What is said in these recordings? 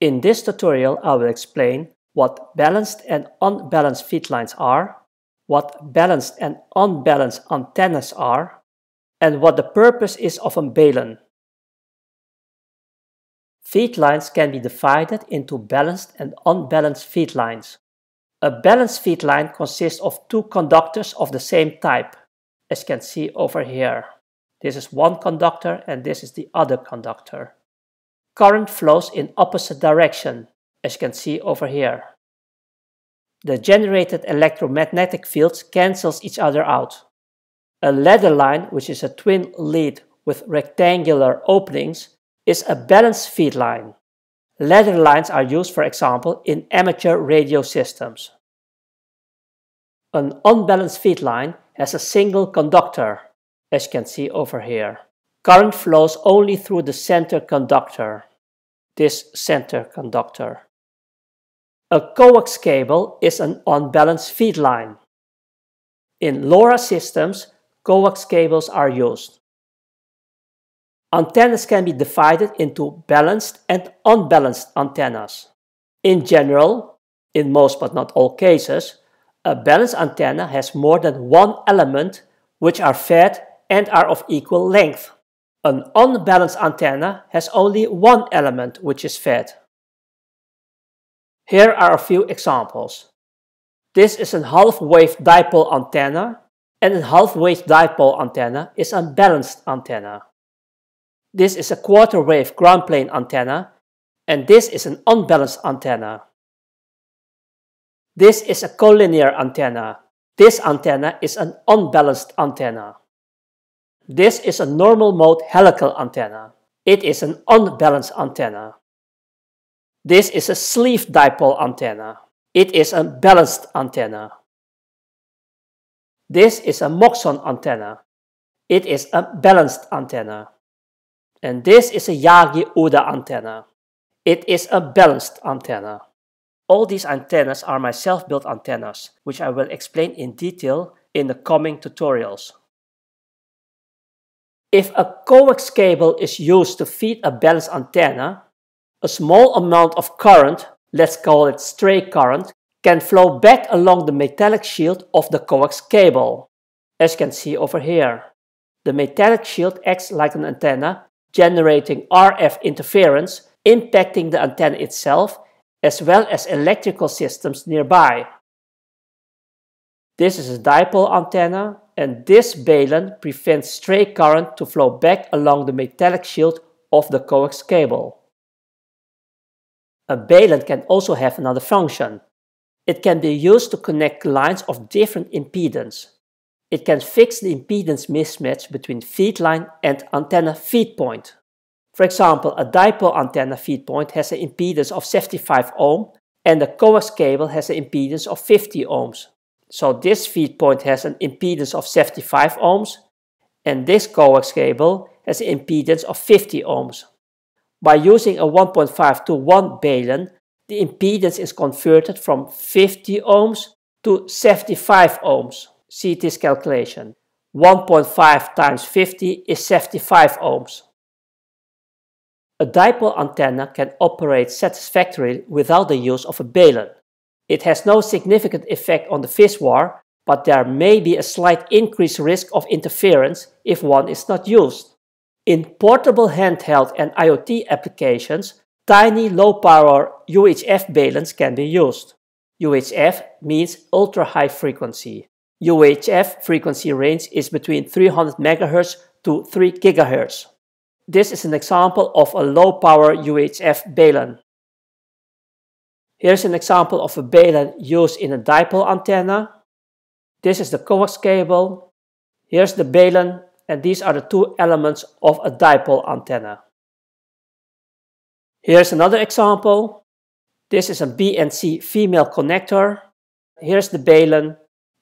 In this tutorial, I will explain what balanced and unbalanced feed lines are, what balanced and unbalanced antennas are, and what the purpose is of a balun. Feed lines can be divided into balanced and unbalanced feed lines. A balanced feed line consists of two conductors of the same type, as you can see over here. This is one conductor and this is the other conductor current flows in opposite direction, as you can see over here. The generated electromagnetic fields cancels each other out. A ladder line, which is a twin lead with rectangular openings, is a balanced feed line. Ladder lines are used, for example, in amateur radio systems. An unbalanced feed line has a single conductor, as you can see over here. Current flows only through the center conductor, this center conductor. A coax cable is an unbalanced feed line. In LoRa systems, coax cables are used. Antennas can be divided into balanced and unbalanced antennas. In general, in most but not all cases, a balanced antenna has more than one element which are fed and are of equal length. An unbalanced antenna has only one element which is fed. Here are a few examples. This is a half-wave dipole antenna and a half-wave dipole antenna is a balanced antenna. This is a quarter-wave ground plane antenna and this is an unbalanced antenna. This is a collinear antenna. This antenna is an unbalanced antenna. This is a normal mode helical antenna. It is an unbalanced antenna. This is a sleeve dipole antenna. It is a balanced antenna. This is a Moxon antenna. It is a balanced antenna. And this is a Yagi-Uda antenna. It is a balanced antenna. All these antennas are my self-built antennas, which I will explain in detail in the coming tutorials. If a coax cable is used to feed a balanced antenna, a small amount of current, let's call it stray current, can flow back along the metallic shield of the coax cable, as you can see over here. The metallic shield acts like an antenna, generating RF interference, impacting the antenna itself, as well as electrical systems nearby. This is a dipole antenna and this balun prevents stray current to flow back along the metallic shield of the coax cable. A balun can also have another function. It can be used to connect lines of different impedance. It can fix the impedance mismatch between feed line and antenna feed point. For example, a dipole antenna feed point has an impedance of 75 ohm and a coax cable has an impedance of 50 ohms. So this feed point has an impedance of 75 ohms and this coax cable has an impedance of 50 ohms. By using a 1.5 to 1 balen, the impedance is converted from 50 ohms to 75 ohms. See this calculation. 1.5 times 50 is 75 ohms. A dipole antenna can operate satisfactorily without the use of a balun. It has no significant effect on the FISWAR, but there may be a slight increased risk of interference if one is not used. In portable handheld and IoT applications, tiny low-power UHF balance can be used. UHF means ultra-high frequency. UHF frequency range is between 300 MHz to 3 GHz. This is an example of a low-power UHF balun. Here's an example of a beta used in a dipole antenna. This is the coax cable. Here's the balun, and these are the two elements of a dipole antenna. Here's another example. This is a BNC female connector. Here's the balun,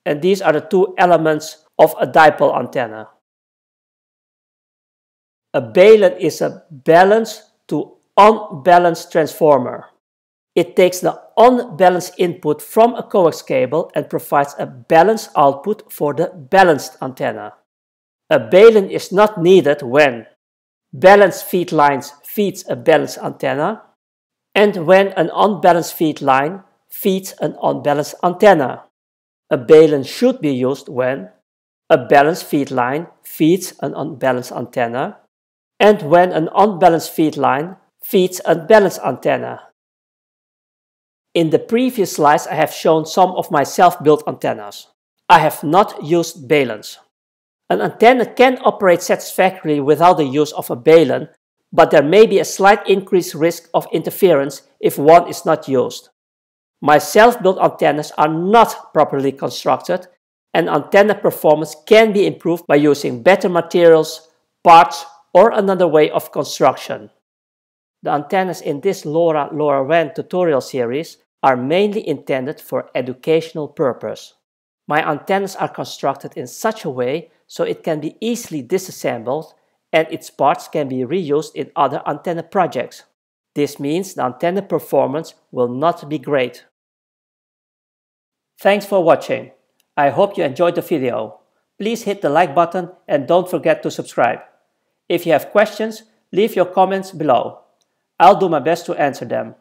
and these are the two elements of a dipole antenna. A balun is a balanced to unbalanced transformer. It takes the unbalanced input from a coax cable and provides a balanced output for the balanced antenna. A balun is not needed when balanced feed lines feeds a balanced antenna and when an unbalanced feed line feeds an unbalanced antenna. A balun should be used when a balanced feed line feeds an unbalanced antenna and when an unbalanced feed line feeds a balanced antenna. In the previous slides I have shown some of my self-built antennas. I have not used balans. An antenna can operate satisfactorily without the use of a balun, but there may be a slight increased risk of interference if one is not used. My self-built antennas are not properly constructed and antenna performance can be improved by using better materials, parts or another way of construction. The antennas in this LoRa LoRaWAN tutorial series are mainly intended for educational purpose. My antennas are constructed in such a way so it can be easily disassembled and its parts can be reused in other antenna projects. This means the antenna performance will not be great. Thanks for watching. I hope you enjoyed the video. Please hit the like button and don't forget to subscribe. If you have questions, leave your comments below. I'll do my best to answer them.